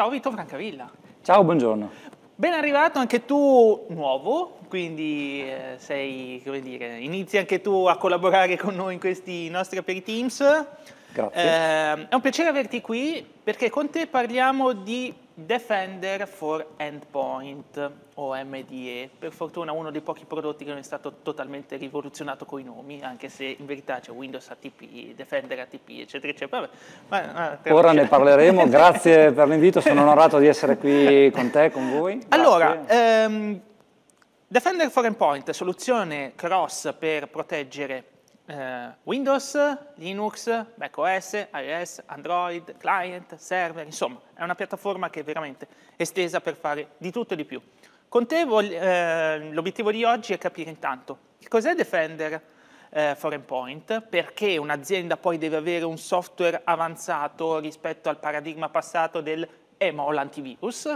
Ciao Vito Francavilla. Ciao, buongiorno. Ben arrivato anche tu nuovo, quindi eh, sei, come dire, inizi anche tu a collaborare con noi in questi nostri Aperi Teams. Grazie. Eh, è un piacere averti qui perché con te parliamo di Defender for Endpoint o MDE, per fortuna uno dei pochi prodotti che non è stato totalmente rivoluzionato con i nomi, anche se in verità c'è Windows ATP, Defender ATP, eccetera, eccetera. Ma, ma, Ora ne parleremo, grazie per l'invito, sono onorato di essere qui con te, con voi. Grazie. Allora, ehm, Defender for Endpoint, soluzione cross per proteggere eh, Windows, Linux, macOS, iOS, Android, client, server, insomma è una piattaforma che è veramente estesa per fare di tutto e di più. Con te eh, l'obiettivo di oggi è capire intanto che cos'è Defender eh, Foreign Point, perché un'azienda poi deve avere un software avanzato rispetto al paradigma passato del EMO, antivirus.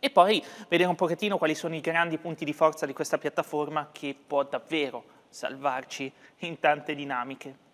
e poi vedere un pochettino quali sono i grandi punti di forza di questa piattaforma che può davvero salvarci in tante dinamiche.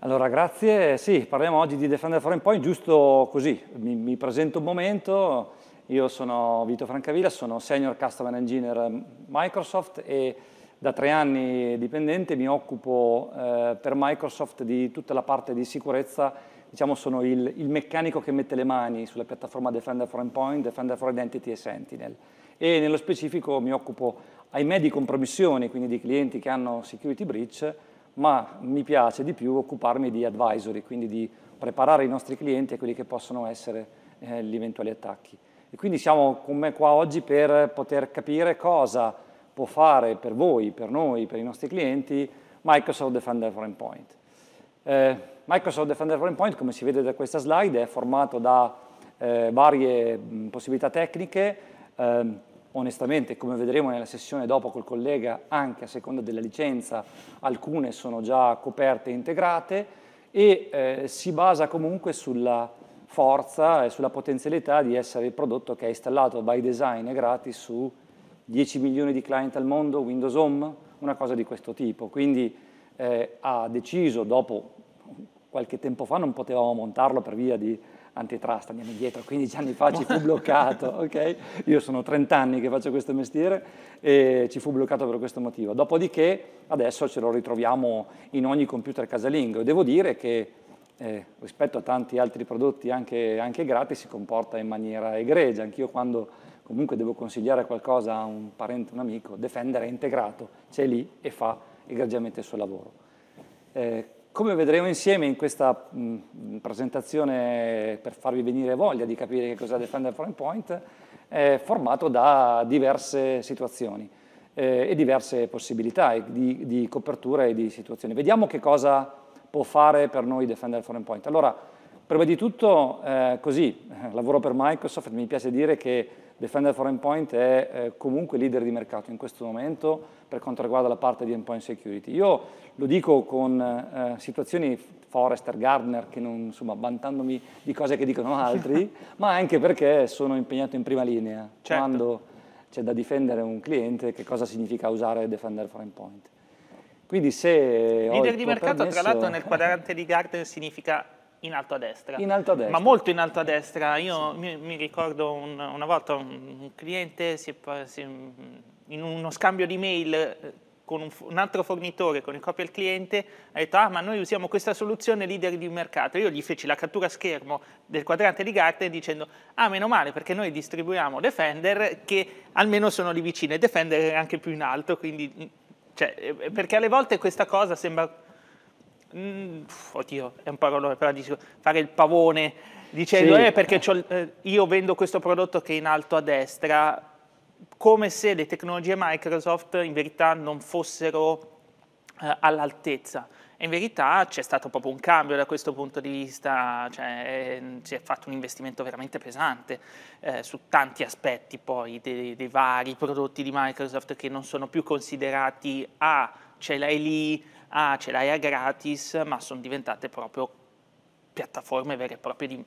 Allora, grazie. Sì, parliamo oggi di Defender Foreign Point, giusto così. Mi, mi presento un momento. Io sono Vito Francavilla, sono Senior Customer Engineer Microsoft e da tre anni dipendente mi occupo eh, per Microsoft di tutta la parte di sicurezza. Diciamo sono il, il meccanico che mette le mani sulla piattaforma Defender for Endpoint, Defender for Identity e Sentinel. E nello specifico mi occupo ahimè di compromissioni, quindi di clienti che hanno security breach, ma mi piace di più occuparmi di advisory, quindi di preparare i nostri clienti a quelli che possono essere eh, gli eventuali attacchi. E quindi siamo con me qua oggi per poter capire cosa può fare per voi, per noi, per i nostri clienti Microsoft Defender for Endpoint. Eh, Microsoft Defender for Endpoint, come si vede da questa slide, è formato da eh, varie mh, possibilità tecniche, ehm, onestamente, come vedremo nella sessione dopo col collega, anche a seconda della licenza, alcune sono già coperte e integrate e eh, si basa comunque sulla forza e sulla potenzialità di essere il prodotto che è installato by design e gratis su 10 milioni di client al mondo, Windows Home, una cosa di questo tipo. Quindi eh, ha deciso, dopo qualche tempo fa non potevamo montarlo per via di antitrust, andiamo indietro, 15 anni fa ci fu bloccato, ok? Io sono 30 anni che faccio questo mestiere e ci fu bloccato per questo motivo. Dopodiché adesso ce lo ritroviamo in ogni computer casalingo. Devo dire che eh, rispetto a tanti altri prodotti anche, anche gratis si comporta in maniera egregia. Anch'io quando comunque devo consigliare qualcosa a un parente, un amico, Defender è integrato, c'è lì e fa egregiamente il suo lavoro. Eh, come vedremo insieme in questa mh, mm, presentazione per farvi venire voglia di capire che cos'è Defender Foreign Point, è formato da diverse situazioni eh, e diverse possibilità di, di, copertura e di situazioni. Vediamo che cosa può fare per noi Defender Foreign Point. Allora, prima di tutto, eh, così, lavoro per Microsoft, mi piace dire che Defender for Endpoint è eh, comunque leader di mercato in questo momento per quanto riguarda la parte di endpoint security. Io lo dico con eh, situazioni Forrester, Gardner, che non, insomma, vantandomi di cose che dicono altri, ma anche perché sono impegnato in prima linea certo. quando c'è da difendere un cliente, che cosa significa usare Defender for Endpoint. Quindi se... Leader di mercato, permesso... tra l'altro, nel quadrante di Gardner significa in alto a destra. In alto a destra. Ma molto in alto a destra. Io sì. mi, mi, ricordo un, una volta un cliente si è, si, in uno scambio di mail eh, con un, un, altro fornitore, con il copia al cliente, ha detto ah ma noi usiamo questa soluzione leader di mercato. Io gli feci la cattura schermo del quadrante di Gartner dicendo ah meno male perché noi distribuiamo Defender che almeno sono lì vicino e Defender è anche più in alto, quindi cioè, eh, perché alle volte questa cosa sembra mh, mm, oddio, è un parolone, però dico, fare il pavone dicendo sì. eh, perché eh, io vendo questo prodotto che è in alto a destra, come se le tecnologie Microsoft in verità non fossero eh, all'altezza. In verità c'è stato proprio un cambio da questo punto di vista, cioè, ehm, si è fatto un investimento veramente pesante eh, su tanti aspetti poi dei, dei, vari prodotti di Microsoft che non sono più considerati A, ah, ce l'hai lì, ah ce l'hai a gratis, ma sono diventate proprio piattaforme vere e proprie di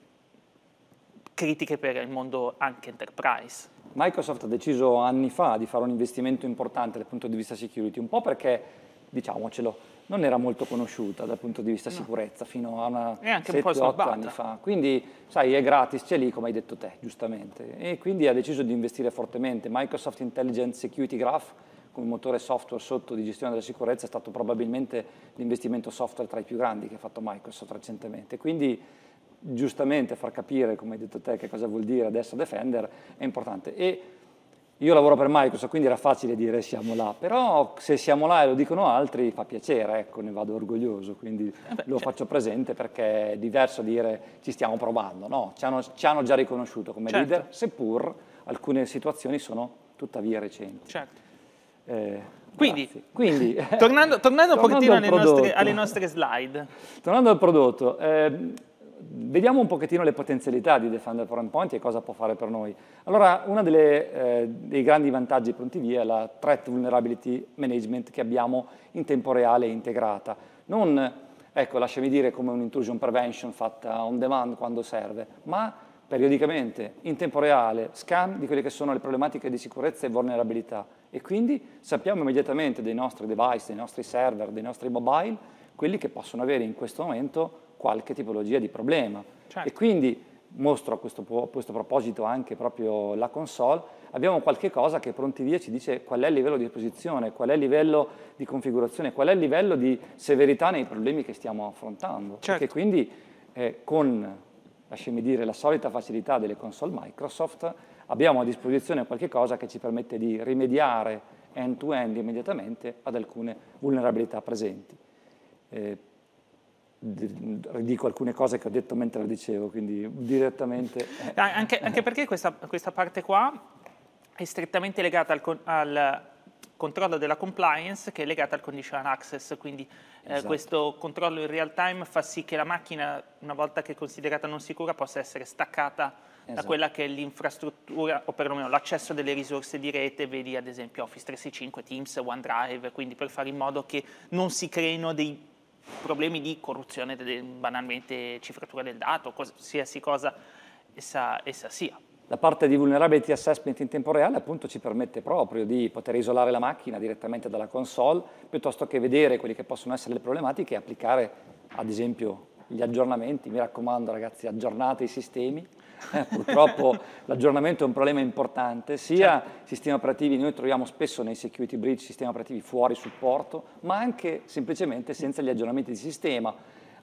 critiche per il mondo anche enterprise. Microsoft ha deciso anni fa di fare un investimento importante dal punto di vista security, un po' perché, diciamocelo, non era molto conosciuta dal punto di vista no. sicurezza fino a una 7-8 anni fa. Quindi, sai, è gratis, c'è lì, come hai detto te, giustamente. E quindi ha deciso di investire fortemente. Microsoft Intelligence Security Graph come motore software sotto di gestione della sicurezza è stato probabilmente l'investimento software tra i più grandi che ha fatto Microsoft recentemente. Quindi giustamente far capire, come hai detto te, che cosa vuol dire adesso Defender è importante. E io lavoro per Microsoft, quindi era facile dire siamo là, però se siamo là e lo dicono altri fa piacere, ecco, ne vado orgoglioso, quindi eh beh, lo certo. faccio presente perché è diverso dire ci stiamo provando, no? Ci hanno, ci hanno già riconosciuto come certo. leader, seppur alcune situazioni sono tuttavia recenti. Certo. Eh, quindi, Quindi tornando, tornando, tornando, un pochettino al alle, nostre, alle nostre, slide. Tornando al prodotto, eh, vediamo un pochettino le potenzialità di Defender for Endpoint e cosa può fare per noi. Allora, uno eh, dei grandi vantaggi pronti via è la Threat Vulnerability Management che abbiamo in tempo reale integrata. Non, ecco, lasciami dire, come un'intrusion prevention fatta on demand quando serve, ma periodicamente, in tempo reale, scan di quelle che sono le problematiche di sicurezza e vulnerabilità e quindi sappiamo immediatamente dei nostri device, dei nostri server, dei nostri mobile, quelli che possono avere in questo momento qualche tipologia di problema. Certo. E quindi mostro a questo, a questo, proposito anche proprio la console, abbiamo qualche cosa che pronti via ci dice qual è il livello di esposizione, qual è il livello di configurazione, qual è il livello di severità nei problemi che stiamo affrontando. Certo. Perché quindi eh, con, lasciami dire, la solita facilità delle console Microsoft, abbiamo a disposizione qualcosa che ci permette di rimediare end-to-end immediatamente ad alcune vulnerabilità presenti. Eh, ridico alcune cose che ho detto mentre lo dicevo, quindi direttamente... Eh, anche, anche perché questa, questa, parte qua è strettamente legata al, al, controllo della compliance che è legata al conditional access, quindi eh, esatto. eh, questo controllo in real time fa sì che la macchina, una volta che è considerata non sicura, possa essere staccata esatto. da quella che è l'infrastruttura o perlomeno l'accesso delle risorse di rete, vedi ad esempio Office 365, Teams, OneDrive, quindi per fare in modo che non si creino dei problemi di corruzione, banalmente cifratura del dato, qualsiasi cosa essa, essa sia. La parte di vulnerability assessment in tempo reale appunto ci permette proprio di poter isolare la macchina direttamente dalla console piuttosto che vedere quelle che possono essere le problematiche e applicare ad esempio gli aggiornamenti. Mi raccomando ragazzi, aggiornate i sistemi eh, purtroppo l'aggiornamento è un problema importante, sia certo. sistemi operativi, noi troviamo spesso nei security breach sistemi operativi fuori supporto, ma anche semplicemente senza gli aggiornamenti di sistema.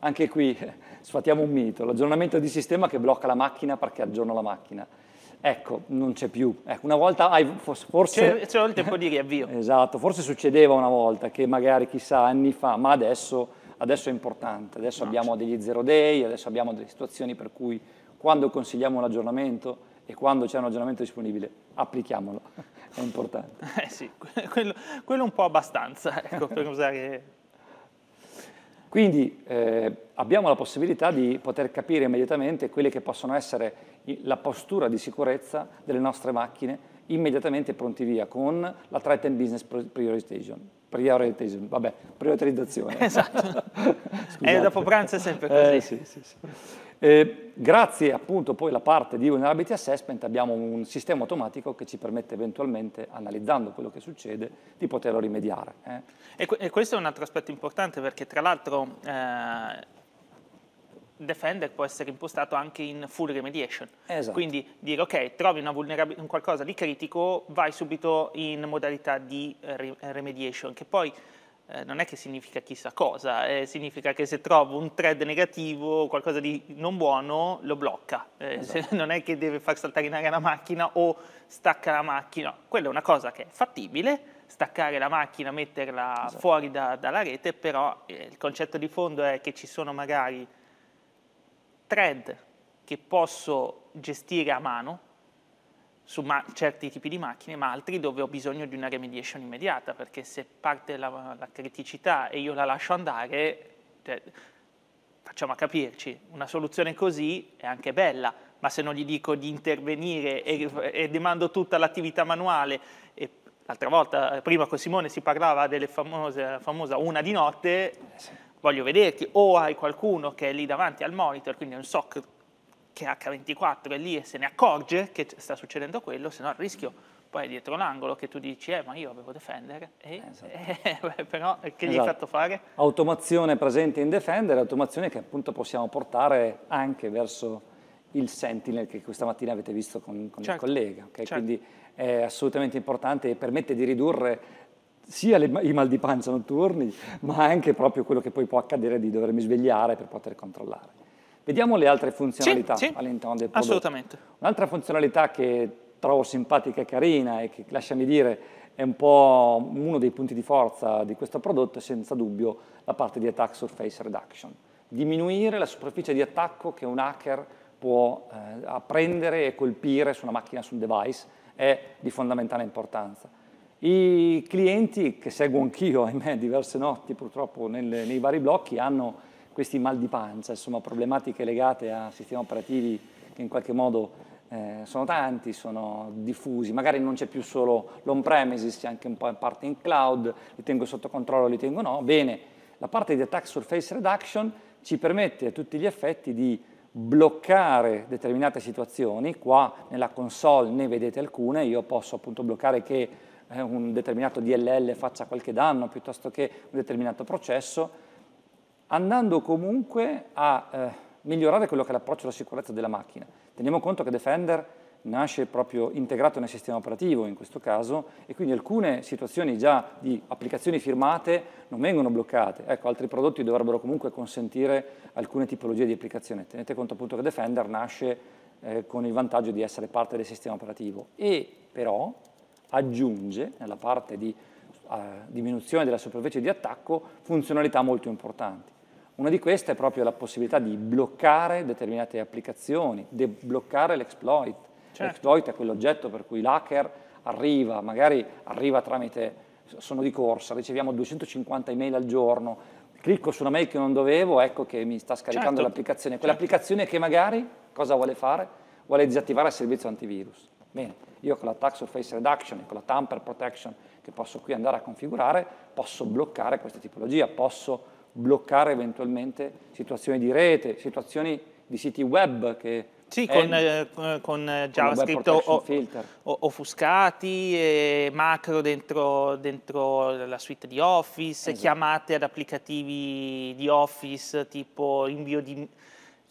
Anche qui eh, sfatiamo un mito, l'aggiornamento di sistema che blocca la macchina perché aggiorna la macchina. Ecco, non c'è più. Ecco, una volta hai forse... C'è il tempo di riavvio. esatto, forse succedeva una volta che magari chissà anni fa, ma adesso, adesso è importante, adesso no, abbiamo degli zero day, adesso abbiamo delle situazioni per cui quando consigliamo un aggiornamento e quando c'è un aggiornamento disponibile, applichiamolo, è importante. Eh sì, quello, quello un po' abbastanza, ecco, per usare... Quindi eh, abbiamo la possibilità di poter capire immediatamente quelle che possono essere la postura di sicurezza delle nostre macchine immediatamente pronti via con la Threat and Business Prioritization. Prioritization, vabbè, prioritizzazione. Esatto. e eh, dopo pranzo è sempre così. Eh, sì, sì, sì. Eh, grazie appunto poi alla parte di vulnerability assessment abbiamo un sistema automatico che ci permette eventualmente, analizzando quello che succede, di poterlo rimediare. Eh. E, e, questo è un altro aspetto importante perché tra l'altro eh, Defender può essere impostato anche in full remediation. Esatto. Quindi dire ok, trovi un qualcosa di critico, vai subito in modalità di eh, remediation, che poi eh, non è che significa chissà cosa, eh, significa che se trovo un thread negativo, qualcosa di non buono, lo blocca. Eh, esatto. non è che deve far saltare in aria la macchina o stacca la macchina. Quella è una cosa che è fattibile, staccare la macchina, metterla esatto. fuori da, dalla rete, però eh, il concetto di fondo è che ci sono magari thread che posso gestire a mano, su certi tipi di macchine, ma altri dove ho bisogno di una remediation immediata, perché se parte la, la criticità e io la lascio andare, cioè, facciamo a capirci, una soluzione così è anche bella, ma se non gli dico di intervenire e, e demando tutta l'attività manuale, e l'altra volta, prima con Simone si parlava della famosa una di notte, eh, voglio vederti, o hai qualcuno che è lì davanti al monitor, quindi è un SOC che H24 è lì e se ne accorge che sta succedendo quello, se no il rischio poi è dietro l'angolo che tu dici, eh ma io avevo Defender, e, eh, esatto. eh, però che gli esatto. hai fatto fare? Automazione presente in Defender, automazione che appunto possiamo portare anche verso il Sentinel che questa mattina avete visto con, con certo. il collega, okay? certo. quindi è assolutamente importante e permette di ridurre sia le, i mal di pancia notturni, ma anche proprio quello che poi può accadere di dovermi svegliare per poter controllare. Vediamo le altre funzionalità sì, sì. all'interno del prodotto. Assolutamente. Un'altra funzionalità che trovo simpatica e carina e che, lasciami dire, è un po' uno dei punti di forza di questo prodotto è senza dubbio la parte di Attack Surface Reduction. Diminuire la superficie di attacco che un hacker può eh, apprendere e colpire su una macchina, su un device, è di fondamentale importanza. I clienti, che seguo anch'io, ahimè, diverse notti purtroppo nel, nei vari blocchi, hanno questi mal di pancia, insomma problematiche legate a sistemi operativi che in qualche modo eh, sono tanti, sono diffusi, magari non c'è più solo l'on-premises, c'è anche un po' in parte in cloud, li tengo sotto controllo, li tengo no, bene, la parte di attack surface reduction ci permette a tutti gli effetti di bloccare determinate situazioni, qua nella console ne vedete alcune, io posso appunto bloccare che eh, un determinato DLL faccia qualche danno piuttosto che un determinato processo, andando comunque a eh, migliorare quello che è l'approccio alla sicurezza della macchina. Teniamo conto che Defender nasce proprio integrato nel sistema operativo in questo caso e quindi alcune situazioni già di applicazioni firmate non vengono bloccate. Ecco, altri prodotti dovrebbero comunque consentire alcune tipologie di applicazione. Tenete conto appunto che Defender nasce eh, con il vantaggio di essere parte del sistema operativo e però aggiunge nella parte di eh, diminuzione della superficie di attacco funzionalità molto importanti. Una di queste è proprio la possibilità di bloccare determinate applicazioni, di bloccare l'exploit. Certo. L'exploit è quell'oggetto per cui l'hacker arriva, magari arriva tramite, sono di corsa, riceviamo 250 email al giorno, clicco su una mail che non dovevo, ecco che mi sta scaricando certo. l'applicazione. Quell'applicazione certo. che magari cosa vuole fare? Vuole disattivare il servizio antivirus. Bene, io con la Tax surface reduction e con la tamper protection che posso qui andare a configurare, posso bloccare questa tipologia, posso bloccare eventualmente situazioni di rete, situazioni di siti web che sì, con, eh, con, eh, eh, JavaScript offuscati, eh, macro dentro, dentro, la suite di Office, esatto. chiamate ad applicativi di Office tipo invio di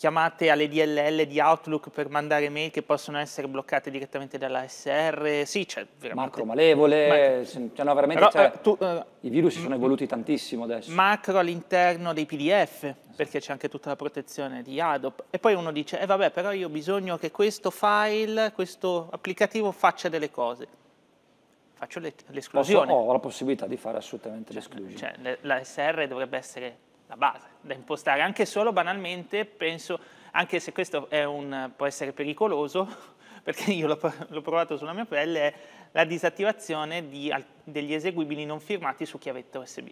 chiamate alle DLL di Outlook per mandare mail che possono essere bloccate direttamente dall'ASR, Sì, c'è veramente... Macro malevole, ma... Cioè, no, veramente Però, cioè, tu, uh, i virus si sono evoluti tantissimo adesso. Macro all'interno dei PDF, esatto. perché c'è anche tutta la protezione di Adobe. E poi uno dice, eh vabbè, però io ho bisogno che questo file, questo applicativo faccia delle cose. Faccio l'esclusione. Le, Posso, ho la possibilità di fare assolutamente cioè, l'esclusione. Cioè, la dovrebbe essere la base da impostare, anche solo banalmente penso, anche se questo è un, può essere pericoloso, perché io l'ho provato sulla mia pelle, è la disattivazione di, degli eseguibili non firmati su chiavetta USB,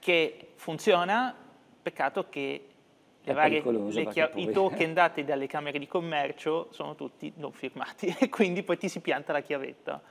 che funziona, peccato che varie, poi... i token dati dalle camere di commercio sono tutti non firmati e quindi poi ti si pianta la chiavetta.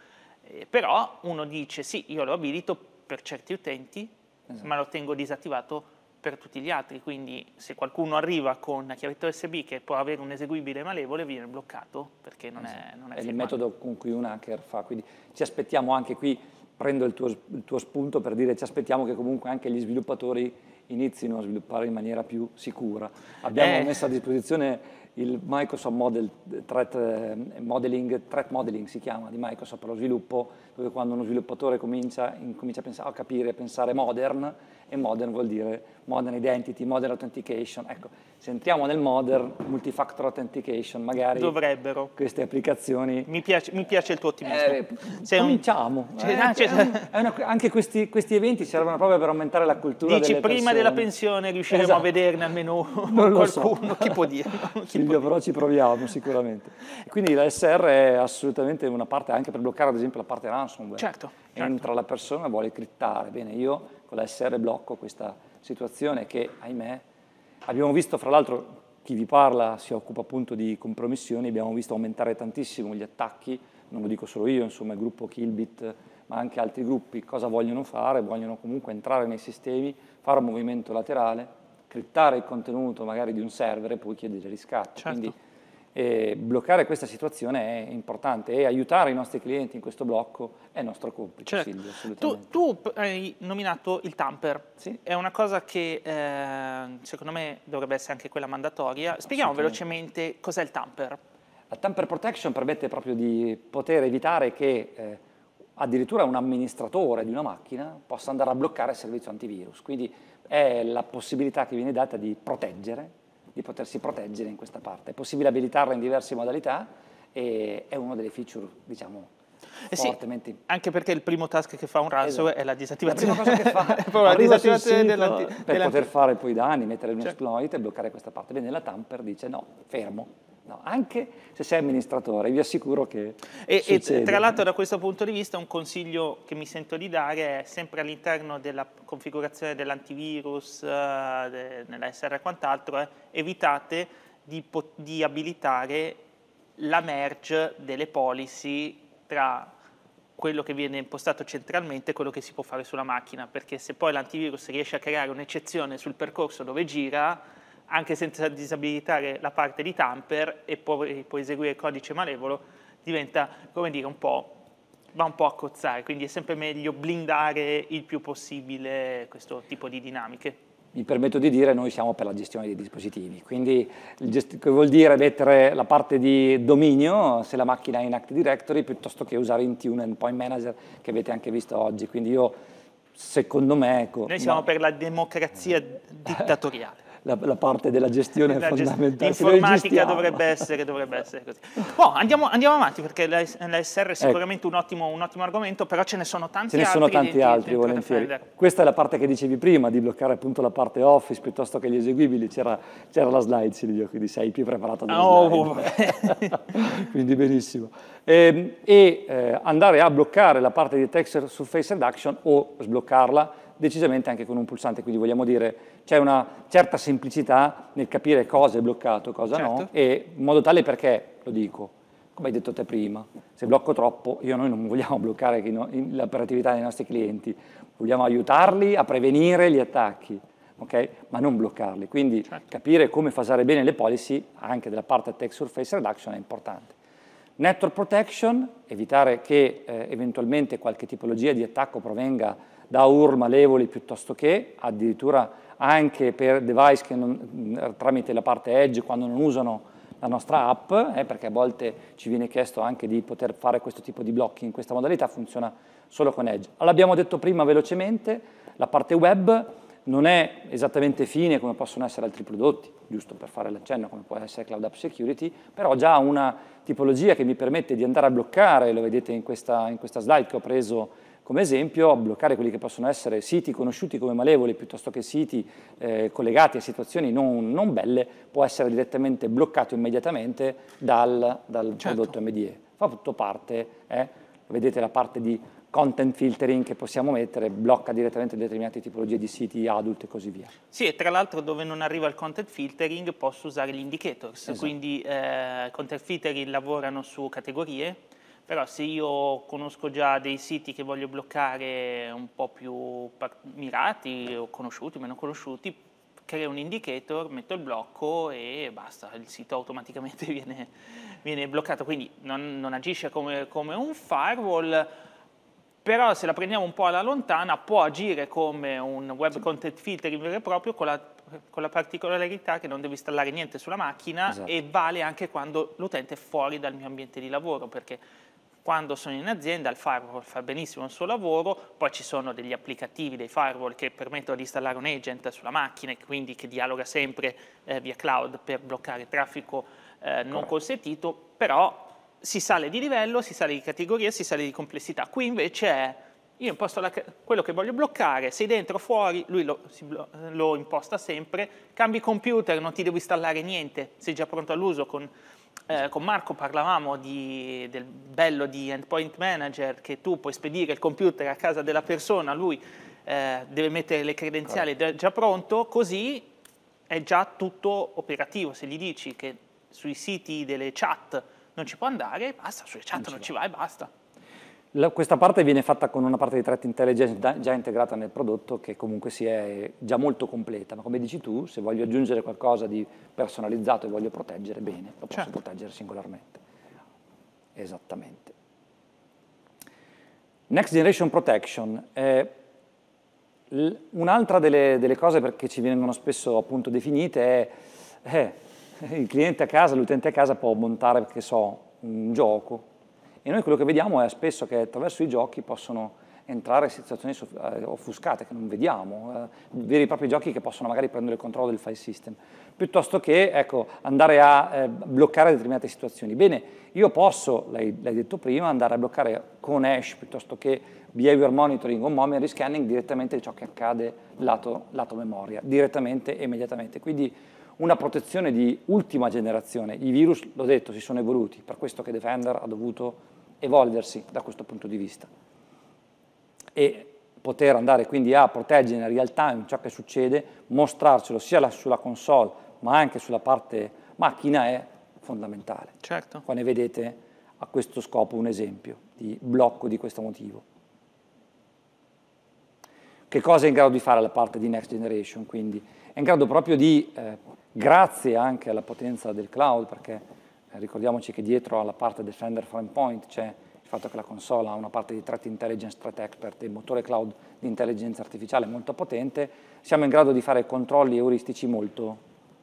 Eh, però uno dice sì, io lo abilito per certi utenti, esatto. ma lo tengo disattivato per tutti gli altri, quindi se qualcuno arriva con una chiavetta USB che può avere un eseguibile malevole viene bloccato perché non esatto. è non È, è il metodo con cui un hacker fa, quindi ci aspettiamo anche qui, prendo il tuo, il tuo spunto per dire ci aspettiamo che comunque anche gli sviluppatori inizino a sviluppare in maniera più sicura. Abbiamo eh. messo a disposizione il Microsoft Model, Threat eh, Modeling, Threat Modeling si chiama, di Microsoft per lo sviluppo, dove quando uno sviluppatore comincia, comincia a, pensare, a capire, a pensare modern, e modern vuol dire modern identity, modern authentication. Ecco, se entriamo nel modern multifactor authentication, magari Dovrebbero. queste applicazioni... Mi piace, mi piace il tuo ottimismo. Eh, Sei cominciamo. Un... Eh, eh, cioè, eh, cioè, è una, anche questi, questi, eventi servono proprio per aumentare la cultura Dici, prima persone. della pensione riusciremo esatto. a vederne almeno non qualcuno, so. chi può dire? Silvio, però ci proviamo sicuramente. Quindi la SR è assolutamente una parte, anche per bloccare ad esempio la parte ransomware. Certo. Entra certo. la persona e vuole criptare. Bene, io con la SR blocco questa situazione che, ahimè, abbiamo visto, fra l'altro chi vi parla si occupa appunto di compromissioni, abbiamo visto aumentare tantissimo gli attacchi, non lo dico solo io, insomma il gruppo Killbit, ma anche altri gruppi, cosa vogliono fare? Vogliono comunque entrare nei sistemi, fare un movimento laterale, criptare il contenuto magari di un server e poi chiedere riscatto. Certo. Quindi e bloccare questa situazione è importante e aiutare i nostri clienti in questo blocco è nostro compito. Certo. Silvio, tu, tu, hai nominato il tamper, sì. è una cosa che eh, secondo me dovrebbe essere anche quella mandatoria. Spieghiamo velocemente cos'è il tamper. La tamper protection permette proprio di poter evitare che eh, addirittura un amministratore di una macchina possa andare a bloccare il servizio antivirus, quindi è la possibilità che viene data di proteggere di potersi proteggere in questa parte. È possibile abilitarla in diverse modalità e è una delle feature, diciamo, eh sì, anche perché il primo task che fa un ransomware esatto. è la disattivazione. La prima cosa che fa è la disattivazione dell'anti... Per dell poter fare poi i danni, mettere un cioè. exploit e bloccare questa parte. Bene, la tamper dice no, fermo. No, anche se sei amministratore, vi assicuro che e, e tra l'altro da questo punto di vista un consiglio che mi sento di dare è sempre all'interno della configurazione dell'antivirus, eh, de, nell'SR e quant'altro, eh, evitate di, di abilitare la merge delle policy tra quello che viene impostato centralmente e quello che si può fare sulla macchina, perché se poi l'antivirus riesce a creare un'eccezione sul percorso dove gira, anche senza disabilitare la parte di tamper e poi, poi eseguire codice malevolo, diventa, come dire, un po' va un po' a cozzare, quindi è sempre meglio blindare il più possibile questo tipo di dinamiche mi permetto di dire, noi siamo per la gestione dei dispositivi, quindi che vuol dire mettere la parte di dominio se la macchina è in Active Directory piuttosto che usare Intune Endpoint Manager che avete anche visto oggi, quindi io secondo me... Ecco, noi siamo no. per la democrazia dittatoriale la, la parte della gestione la fondamentale. Gest- l'informatica dovrebbe essere, dovrebbe essere, così. Oh, andiamo, andiamo, avanti perché l'ASR è ecco. sicuramente ecco. un, ottimo, un, ottimo, argomento, però ce ne sono tanti altri. Ce ne altri sono tanti di, altri, di, volentieri. Questa è la parte che dicevi prima, di bloccare appunto la parte office piuttosto che gli eseguibili. C'era, c'era la slide, Silvio, quindi sei più preparato della oh. slide. Oh, oh. quindi benissimo. E, ehm, e eh, andare a bloccare la parte di su face and action o sbloccarla decisamente anche con un pulsante, quindi vogliamo dire c'è una certa semplicità nel capire cosa è bloccato e cosa certo. no, e in modo tale perché, lo dico, come hai detto te prima, se blocco troppo, io noi non vogliamo bloccare l'operatività dei nostri clienti, vogliamo aiutarli a prevenire gli attacchi. Okay? ma non bloccarli. Quindi certo. capire come fasare bene le policy anche della parte attack surface reduction è importante. Network protection, evitare che eh, eventualmente qualche tipologia di attacco provenga da UR malevoli piuttosto che addirittura anche per device non, mm, tramite la parte edge quando non usano la nostra app, eh, perché a volte ci viene chiesto anche di poter fare questo tipo di blocchi in questa modalità, funziona solo con edge. L'abbiamo detto prima velocemente, la parte web non è esattamente fine come possono essere altri prodotti, giusto per fare l'accenno, come può essere Cloud App Security, però già una tipologia che mi permette di andare a bloccare, lo vedete in questa, in questa slide che ho preso come esempio bloccare quelli che possono essere siti conosciuti come malevoli piuttosto che siti eh, collegati a situazioni non, non, belle può essere direttamente bloccato immediatamente dal, dal certo. prodotto MDE. Fa tutto parte, eh, vedete la parte di content filtering che possiamo mettere blocca direttamente determinate tipologie di siti adult e così via. Sì, e tra l'altro dove non arriva il content filtering posso usare gli indicators, esatto. quindi eh, content filtering lavorano su categorie, però se io conosco già dei siti che voglio bloccare un po' più mirati o conosciuti, meno conosciuti, creo un indicator, metto il blocco e basta, il sito automaticamente viene, viene bloccato, quindi non, non agisce come, come, un firewall, però se la prendiamo un po' alla lontana può agire come un web content filter in vero e proprio con la, con la particolarità che non devo installare niente sulla macchina esatto. e vale anche quando l'utente è fuori dal mio ambiente di lavoro, perché quando sono in azienda il firewall fa benissimo il suo lavoro, poi ci sono degli applicativi, dei firewall che permettono di installare un agent sulla macchina e quindi che dialoga sempre eh, via cloud per bloccare traffico eh, non consentito, però si sale di livello, si sale di categoria, si sale di complessità. Qui invece è, io imposto la, quello che voglio bloccare, sei dentro o fuori, lui lo, si, lo imposta sempre, cambi computer, non ti devo installare niente, sei già pronto all'uso con eh, con Marco parlavamo di, del bello di Endpoint Manager, che tu puoi spedire il computer a casa della persona, lui eh, deve mettere le credenziali è già pronto, così è già tutto operativo. Se gli dici che sui siti delle chat non ci può andare, basta, sulle chat non, non ci va e basta. La, questa parte viene fatta con una parte di threat intelligence da, già integrata nel prodotto che comunque si è già molto completa, ma come dici tu, se voglio aggiungere qualcosa di personalizzato e voglio proteggere, bene, lo posso certo. proteggere singolarmente. Esattamente. Next Generation Protection. Eh, un'altra delle, delle, cose perché ci vengono spesso appunto definite è eh, il cliente a casa, l'utente a casa può montare, che so, un gioco, e noi quello che vediamo è spesso che attraverso i giochi possono entrare situazioni eh, offuscate che non vediamo, eh, veri e propri giochi che possono magari prendere il controllo del file system, piuttosto che ecco, andare a eh, bloccare determinate situazioni. Bene, io posso, l'hai detto prima, andare a bloccare con hash piuttosto che behavior monitoring o memory scanning direttamente ciò che accade lato, lato memoria, direttamente e immediatamente. Quindi una protezione di ultima generazione. I virus, l'ho detto, si sono evoluti, per questo che Defender ha dovuto evolversi da questo punto di vista. E poter andare quindi a proteggere in real time ciò che succede, mostrarcelo sia sulla console ma anche sulla parte macchina è fondamentale. Certo. Qua ne vedete a questo scopo un esempio di blocco di questo motivo. Che cosa è in grado di fare la parte di Next Generation? Quindi è in grado proprio di eh, grazie anche alla potenza del cloud, perché eh, ricordiamoci che dietro alla parte Defender Frame Point c'è il fatto che la console ha una parte di Threat Intelligence, Threat Expert, e motore cloud di intelligenza artificiale molto potente, siamo in grado di fare controlli euristici molto,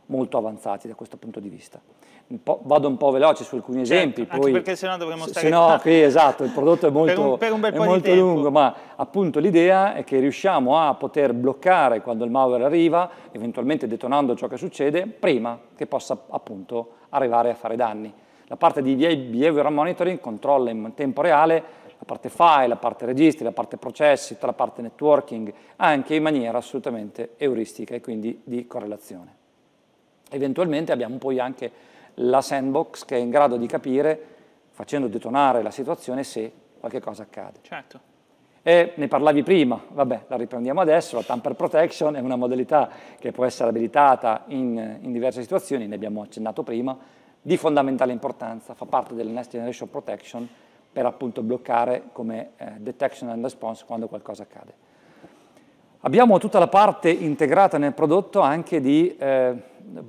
molto avanzati da questo punto di vista un vado un po' veloce su alcuni certo, esempi. Certo, poi, perché sennò dovremmo stare... Sennò qui, esatto, il prodotto è molto, per un, per un è molto lungo, ma appunto l'idea è che riusciamo a poter bloccare quando il malware arriva, eventualmente detonando ciò che succede, prima che possa appunto arrivare a fare danni. La parte di behavior monitoring controlla in tempo reale la parte file, la parte registri, la parte processi, tutta la parte networking, anche in maniera assolutamente euristica e quindi di correlazione. Eventualmente abbiamo poi anche la sandbox che è in grado di capire, facendo detonare la situazione, se qualche cosa accade. Certo. E ne parlavi prima, vabbè, la riprendiamo adesso, la tamper protection è una modalità che può essere abilitata in, in diverse situazioni, ne abbiamo accennato prima, di fondamentale importanza, fa parte del Next Generation Protection per appunto bloccare come eh, detection and response quando qualcosa accade. Abbiamo tutta la parte integrata nel prodotto anche di eh,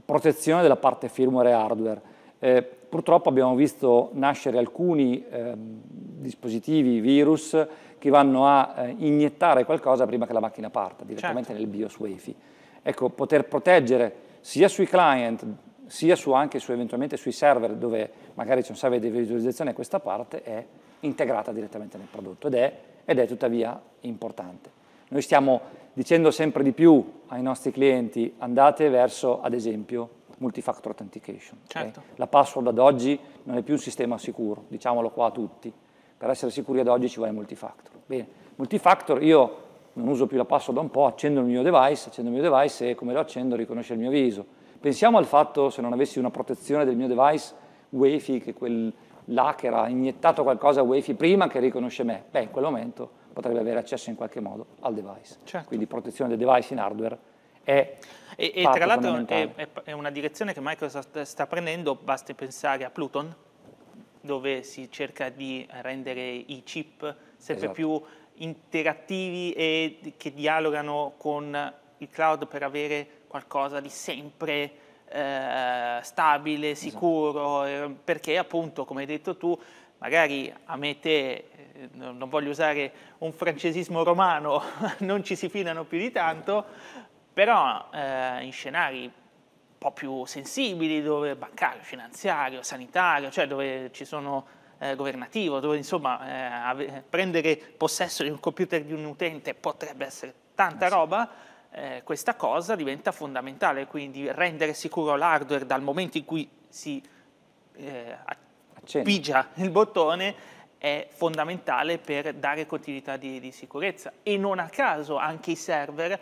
protezione della parte firmware e hardware. Eh, purtroppo abbiamo visto nascere alcuni eh, dispositivi, virus, che vanno a eh, iniettare qualcosa prima che la macchina parta, direttamente certo. nel BIOS Wi-Fi. Ecco, poter proteggere sia sui client, sia su anche su, eventualmente sui server, dove magari c'è un server di visualizzazione, questa parte è integrata direttamente nel prodotto ed è, ed è tuttavia importante. Noi stiamo dicendo sempre di più ai nostri clienti andate verso, ad esempio, multifactor authentication. Certo. Okay? La password ad oggi non è più un sistema sicuro, diciamolo qua a tutti. Per essere sicuri ad oggi ci vuole multifactor. Bene, multifactor io non uso più la password da un po', accendo il mio device, accendo il mio device e come lo accendo riconosce il mio viso. Pensiamo al fatto se non avessi una protezione del mio device Wi-Fi, che quel là che era iniettato qualcosa a Wi-Fi prima che riconosce me. Beh, in quel momento potrebbe avere accesso in qualche modo al device. Certo. Quindi protezione del device in hardware è E, e tra l'altro è, è, una direzione che Microsoft sta prendendo, basti pensare a Pluton, dove si cerca di rendere i chip sempre esatto. più interattivi e che dialogano con il cloud per avere qualcosa di sempre eh, stabile, esatto. sicuro, esatto. perché appunto, come hai detto tu, magari a me te, eh, non voglio usare un francesismo romano, non ci si fidano più di tanto, però eh, in scenari un po' più sensibili, dove bancario, finanziario, sanitario, cioè dove ci sono eh, governativo, dove insomma eh, prendere possesso di un computer di un utente potrebbe essere tanta eh roba, eh, questa cosa diventa fondamentale, quindi rendere sicuro l'hardware dal momento in cui si eh, pigia il bottone è fondamentale per dare continuità di, di sicurezza e non a caso anche i server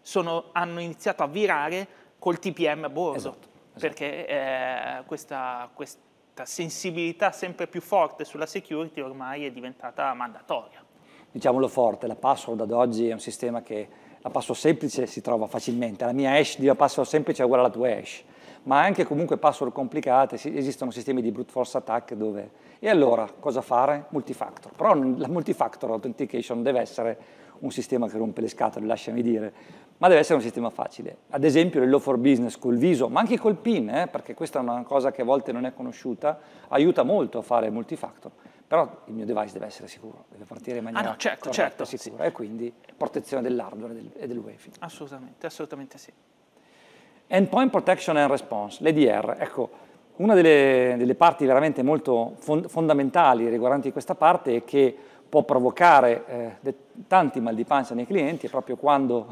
sono, hanno iniziato a virare col TPM a bordo esatto, esatto. perché eh, questa, questa sensibilità sempre più forte sulla security ormai è diventata mandatoria. Diciamolo forte, la password ad oggi è un sistema che la password semplice si trova facilmente, la mia hash di una password semplice è uguale alla tua hash ma anche comunque password complicate, esistono sistemi di brute force attack dove... E allora cosa fare? Multifactor. Però la multifactor authentication deve essere un sistema che rompe le scatole, lasciami dire, ma deve essere un sistema facile. Ad esempio le law for business col viso, ma anche col PIN, eh, perché questa è una cosa che a volte non è conosciuta, aiuta molto a fare multifactor. Però il mio device deve essere sicuro, deve partire in maniera ah no, certo, corretta, certo. sicura, e quindi protezione dell'hardware e del, e del wi Assolutamente, assolutamente sì. Endpoint Protection and Response, l'EDR. Ecco, una delle, delle parti veramente molto fond fondamentali riguardanti questa parte è che può provocare eh, tanti mal di pancia nei clienti è proprio quando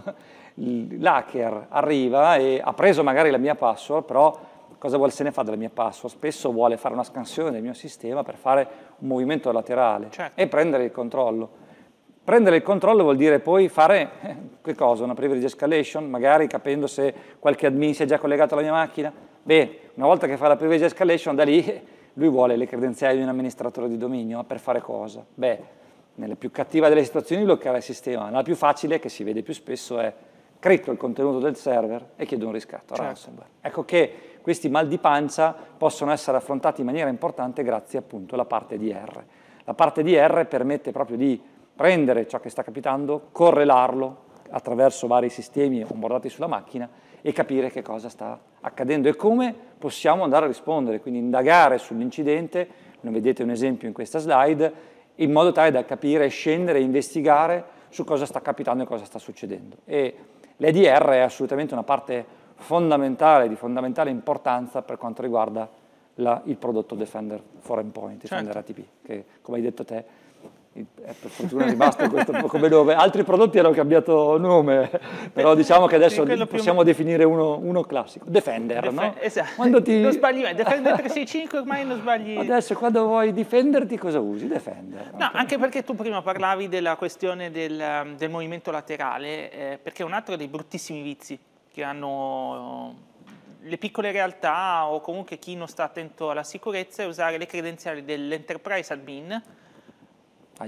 l'hacker arriva e ha preso magari la mia password, però cosa vuole se ne fa della mia password? Spesso vuole fare una scansione del mio sistema per fare un movimento laterale certo. e prendere il controllo. Prendere il controllo vuol dire poi fare eh, che cosa? Una privilege escalation, magari capendo se qualche admin si è già collegato alla mia macchina. Beh, una volta che fa la privilege escalation, da lì lui vuole le credenziali di un amministratore di dominio per fare cosa? Beh, nella più cattiva delle situazioni bloccare il sistema, la più facile, che si vede più spesso, è cripto il contenuto del server e chiedo un riscatto, certo. ransomware. Ecco che questi mal di pancia possono essere affrontati in maniera importante grazie appunto alla parte DR. La parte DR permette proprio di prendere ciò che sta capitando, correlarlo attraverso vari sistemi onboardati sulla macchina e capire che cosa sta accadendo e come possiamo andare a rispondere, quindi indagare sull'incidente, ne vedete un esempio in questa slide, in modo tale da capire, scendere e investigare su cosa sta capitando e cosa sta succedendo. E l'EDR è assolutamente una parte fondamentale, di fondamentale importanza per quanto riguarda la, il prodotto Defender Foreign Point, Defender certo. ATP, che come hai detto te eh, per fortuna è rimasto questo come nome. Altri prodotti hanno cambiato nome, però diciamo che adesso possiamo più... definire uno, uno, classico. Defender, Def no? Esatto. ti... Non sbagli mai, Defender 365 ormai non sbagli. Adesso quando vuoi difenderti cosa usi? Defender. No, okay. anche perché tu prima parlavi della questione del, del movimento laterale, eh, perché è un altro dei bruttissimi vizi che hanno eh, le piccole realtà o comunque chi non sta attento alla sicurezza è usare le credenziali dell'enterprise admin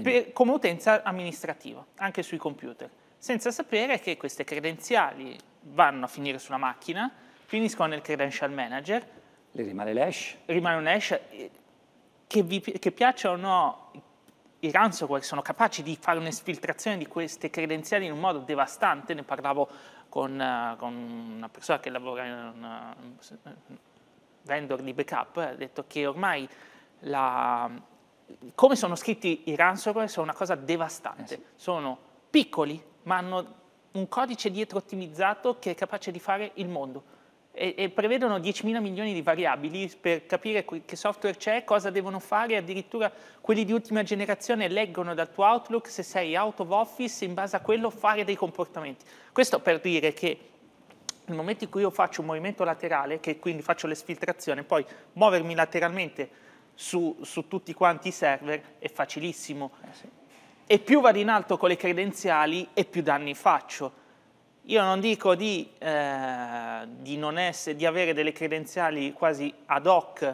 per, come utenza amministrativa, anche sui computer, senza sapere che queste credenziali vanno a finire sulla macchina, finiscono nel credential manager. Le rimane l'hash. Rimane un hash. Eh, che, vi, che piaccia o no, i ransomware sono capaci di fare un'esfiltrazione di queste credenziali in un modo devastante, ne parlavo con, eh, con una persona che lavora in eh, un vendor di backup, ha detto che ormai la, come sono scritti i ransomware sono una cosa eh, devastante. Eh sì. Sono piccoli, ma hanno un codice dietro ottimizzato che è capace di fare il mondo. E, e prevedono 10.000 milioni di variabili per capire che software c'è, cosa devono fare, addirittura quelli di ultima generazione leggono dal tuo Outlook se sei out of office, in base a quello fare dei comportamenti. Questo per dire che nel momento in cui io faccio un movimento laterale, che quindi faccio l'esfiltrazione, poi muovermi lateralmente su, su tutti quanti i server è facilissimo. Eh sì. E più vado in alto con le credenziali e più danni faccio. Io non dico di, eh, di, non essere, di avere delle credenziali quasi ad hoc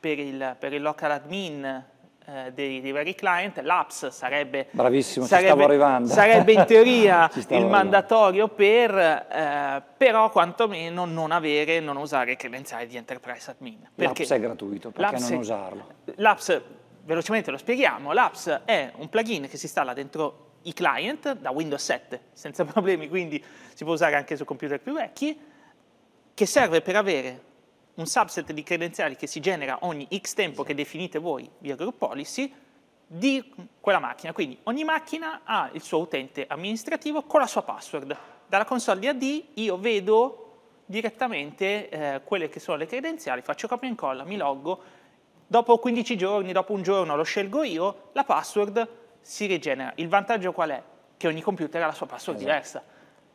per il, per il local admin, eh, dei, dei, vari client, l'Apps sarebbe, sarebbe, sarebbe, in teoria il mandatorio per, eh, però quantomeno non avere, non usare credenziali di Enterprise Admin. L'Apps è gratuito, perché non usarlo? L'Apps, velocemente lo spieghiamo, l'Apps è un plugin che si installa dentro i client da Windows 7 senza problemi, quindi si può usare anche su computer più vecchi, che serve per avere un subset di credenziali che si genera ogni x tempo che definite voi via group policy di quella macchina. Quindi ogni macchina ha il suo utente amministrativo con la sua password. Dalla console di AD io vedo direttamente eh, quelle che sono le credenziali, faccio copia e incolla, mi loggo, dopo 15 giorni, dopo un giorno lo scelgo io, la password si rigenera. Il vantaggio qual è? Che ogni computer ha la sua password esatto. diversa.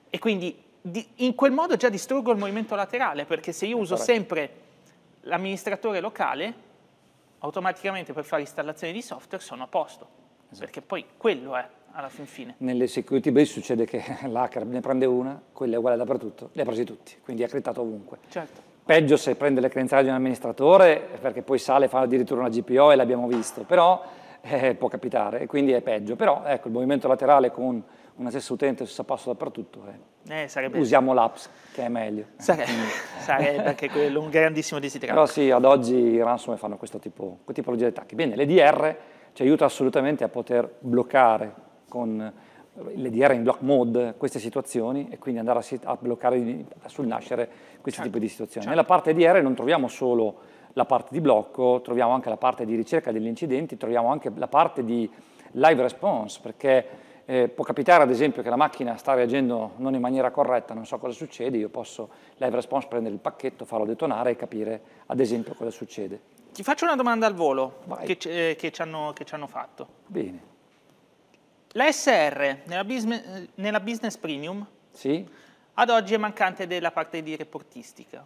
E quindi di, in quel modo già distruggo il movimento laterale, perché se io uso sempre l'amministratore locale, automaticamente per fare installazioni di software sono a posto, esatto. perché poi quello è alla fin fine. Nelle security base succede che l'hacker ne prende una, quella è uguale dappertutto, le ha presi tutti, quindi è accreditato ovunque. Certo. Peggio se prende le credenziali di un amministratore, perché poi sale e fa addirittura una GPO e l'abbiamo visto, però eh, può capitare, quindi è peggio. Però ecco, il movimento laterale con una stessa utente, stesso passo dappertutto. Eh. Eh, sarebbe... Usiamo l'apps, che è meglio. Sarebbe, sarebbe anche quello un grandissimo desiderio. Però sì, ad oggi i ransomware fanno questo tipo, tipologia di attacchi. Bene, l'EDR ci aiuta assolutamente a poter bloccare con l'EDR in block mode queste situazioni e quindi andare a, a bloccare sul nascere questi certo, tipi di situazioni. Certo. Nella parte EDR non troviamo solo la parte di blocco, troviamo anche la parte di ricerca degli incidenti, troviamo anche la parte di live response, perché eh, può capitare ad esempio che la macchina sta reagendo non in maniera corretta, non so cosa succede, io posso live response prendere il pacchetto, farlo detonare e capire ad esempio cosa succede. Ti faccio una domanda al volo che, eh, che, ci hanno, che, ci hanno, fatto. Bene. La SR nella business, nella business premium sì? ad oggi è mancante della parte di reportistica.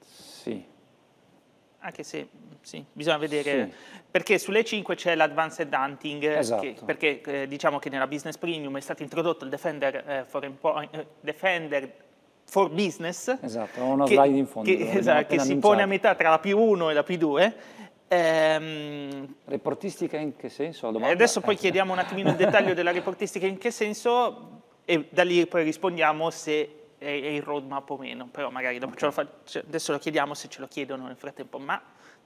Sì anche se sì, bisogna vedere, sì. perché sulle 5 c'è l'advanced hunting, eh, esatto. che, perché eh, diciamo che nella business premium è stato introdotto il Defender, eh, for, point, eh, Defender for Business, esatto, ho una che, slide in fondo, che, esatto, che si pone a metà tra la P1 e la P2, Ehm, reportistica in che senso? Eh, adesso poi eh. chiediamo un attimino il dettaglio della reportistica in che senso e da lì poi rispondiamo se è, è il roadmap o meno, però magari lo fa, adesso lo chiediamo se ce lo chiedono nel frattempo, ma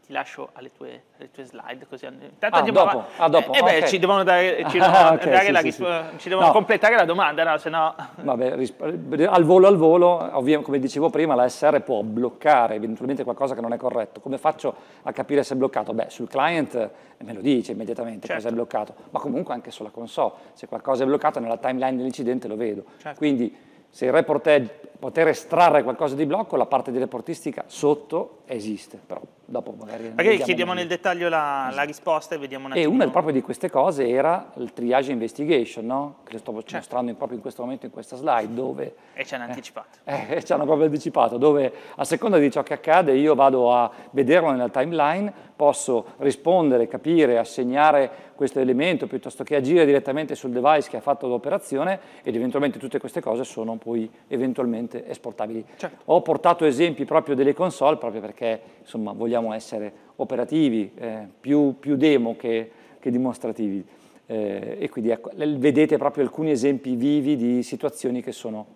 ti lascio alle tue, alle tue slide così intanto ah, dopo, a... ah, dopo. Eh, eh okay. beh, ci devono dare, ci devono ah, okay, dare sì, la risposta, sì, sì. ci devono no. completare la domanda, no, se no... Vabbè, al volo al volo, ovviamente come dicevo prima, la SR può bloccare eventualmente qualcosa che non è corretto. Come faccio a capire se è bloccato? Beh, sul client eh, me lo dice immediatamente certo. cosa è certo. bloccato, ma comunque anche sulla console, se qualcosa è bloccato nella timeline dell'incidente lo vedo. Certo. Quindi se il report è poter estrarre qualcosa di blocco, la parte di reportistica sotto esiste, però dopo magari... Magari chiediamo nel dettaglio la, esatto. la, risposta e vediamo un attimo. E una proprio di queste cose era il triage investigation, no? che sto certo. mostrando proprio in questo momento in questa slide, dove... E ci hanno eh, anticipato. Eh, e ci hanno proprio anticipato, dove a seconda di ciò che accade io vado a vederlo nella timeline, posso rispondere, capire, assegnare questo elemento piuttosto che agire direttamente sul device che ha fatto l'operazione ed eventualmente tutte queste cose sono poi eventualmente facilmente esportabili. Certo. Ho portato esempi proprio delle console, proprio perché insomma, vogliamo essere operativi, eh, più, più, demo che, che dimostrativi. Eh, e quindi ecco, vedete proprio alcuni esempi vivi di situazioni che sono,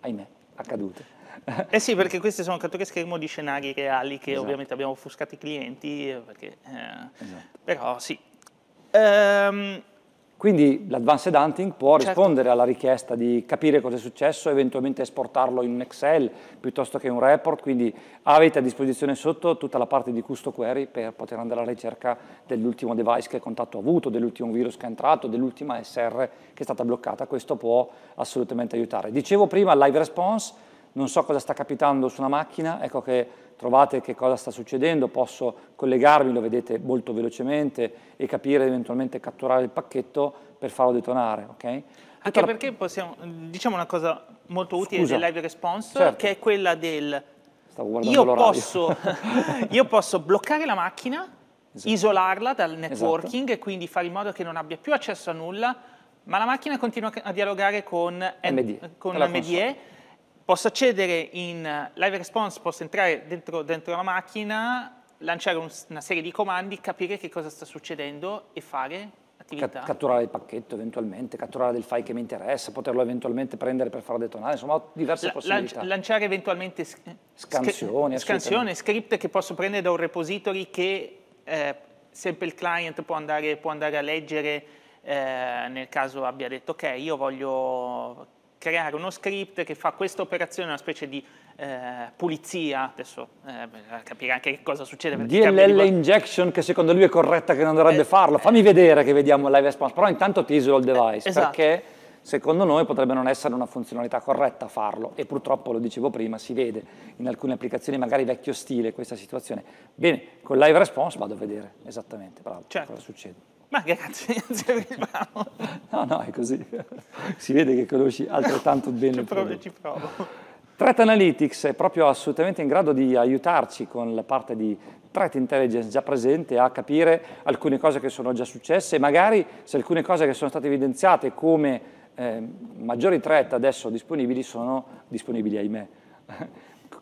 ahimè, accadute. Eh sì, perché questi sono schermo di scenari reali che esatto. ovviamente abbiamo offuscato i clienti, eh, perché, eh, esatto. però sì. Ehm, quindi l'advanced hunting può certo. rispondere alla richiesta di capire cosa è successo, eventualmente esportarlo in un Excel piuttosto che un report, quindi avete a disposizione sotto tutta la parte di custo query per poter andare alla ricerca dell'ultimo device che contatto ha avuto, dell'ultimo virus che è entrato, dell'ultima SR che è stata bloccata, questo può assolutamente aiutare. Dicevo prima live response, non so cosa sta capitando su una macchina, ecco che trovate che cosa sta succedendo, posso collegarmi, lo vedete molto velocemente e capire eventualmente catturare il pacchetto per farlo detonare. Okay? Anche la... perché possiamo, diciamo una cosa molto utile Scusa. del live response, certo. che è quella del Stavo guardando io posso, io posso bloccare la macchina, esatto. isolarla dal esatto. networking esatto. e quindi fare in modo che non abbia più accesso a nulla, ma la macchina continua a dialogare con, MD, con MDE Posso accedere in eh, live response, posso entrare dentro, dentro la macchina, lanciare un, una serie di comandi, capire che cosa sta succedendo e fare attività. Catturare il pacchetto eventualmente, catturare del file che mi interessa, poterlo eventualmente prendere per farlo detonare, insomma ho diverse la, possibilità. lanciare eventualmente scansioni, scansioni, script che posso prendere da un repository che eh, sempre il client può andare, può andare a leggere eh, nel caso abbia detto ok, io voglio creare uno script che fa questa operazione, una specie di eh, pulizia, adesso eh, capire anche che cosa succede. DLL di... injection che secondo lui è corretta che non dovrebbe eh, farlo, fammi eh. vedere che vediamo live response, però intanto ti isolo il eh, device esatto. perché secondo noi potrebbe non essere una funzionalità corretta farlo e purtroppo, lo dicevo prima, si vede in alcune applicazioni magari vecchio stile questa situazione. Bene, con live response vado a vedere esattamente bravo, certo. cosa succede. Ma grazie, arriviamo. No, no, è così. Si vede che conosci altrettanto bene. Ci provo, ci provo. Threat Analytics è proprio assolutamente in grado di aiutarci con la parte di threat intelligence già presente a capire alcune cose che sono già successe e magari se alcune cose che sono state evidenziate come eh, maggiori threat adesso disponibili sono disponibili, ahimè,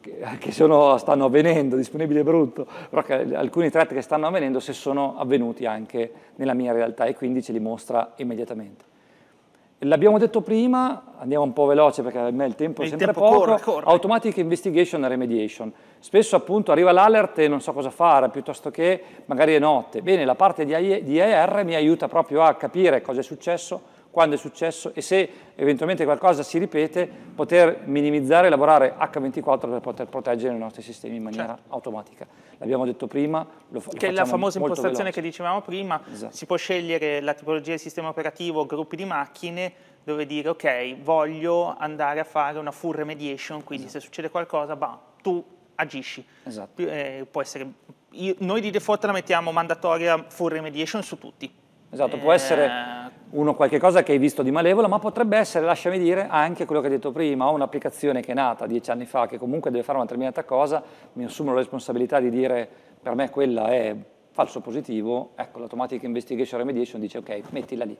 che sono, stanno avvenendo, disponibile e brutto, però alcuni threat che stanno avvenendo se sono avvenuti anche nella mia realtà e quindi ce li mostra immediatamente. L'abbiamo detto prima, andiamo un po' veloce perché a me il tempo è sempre tempo poco, corre, corre. automatic investigation and remediation. Spesso appunto arriva l'alert e non so cosa fare, piuttosto che magari è notte. Bene, la parte di AR mi aiuta proprio a capire cosa è successo, quando è successo e se eventualmente qualcosa si ripete, poter minimizzare e lavorare H24 per poter proteggere i nostri sistemi in maniera certo. automatica. L'abbiamo detto prima. Lo, che è la famosa impostazione veloce. che dicevamo prima, esatto. si può scegliere la tipologia di sistema operativo, gruppi di macchine, dove dire ok, voglio andare a fare una full remediation, quindi esatto. se succede qualcosa, bah, tu agisci. Esatto. Eh, può essere, io, noi di default la mettiamo mandatoria full remediation su tutti, Esatto, può essere eh. uno qualche cosa che hai visto di malevolo, ma potrebbe essere, lasciami dire, anche quello che hai detto prima, ho un'applicazione che è nata dieci anni fa, che comunque deve fare una determinata cosa, mi assumo la responsabilità di dire per me quella è falso positivo, ecco l'automatic investigation remediation dice ok, mettila lì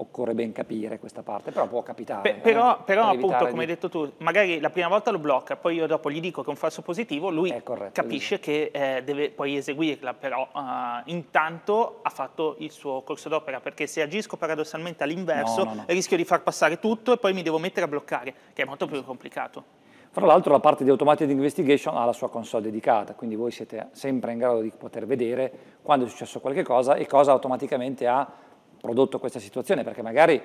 occorre ben capire questa parte, però può capitare. Pe però, eh? però appunto, come hai di... detto tu, magari la prima volta lo blocca, poi io dopo gli dico che è un falso positivo, lui corretto, capisce che eh, deve poi eseguirla, però uh, intanto ha fatto il suo corso d'opera, perché se agisco paradossalmente all'inverso no, no, no. rischio di far passare tutto e poi mi devo mettere a bloccare, che è molto più complicato. Fra l'altro la parte di Automated Investigation ha la sua console dedicata, quindi voi siete sempre in grado di poter vedere quando è successo qualche cosa e cosa automaticamente ha prodotto questa situazione, perché magari,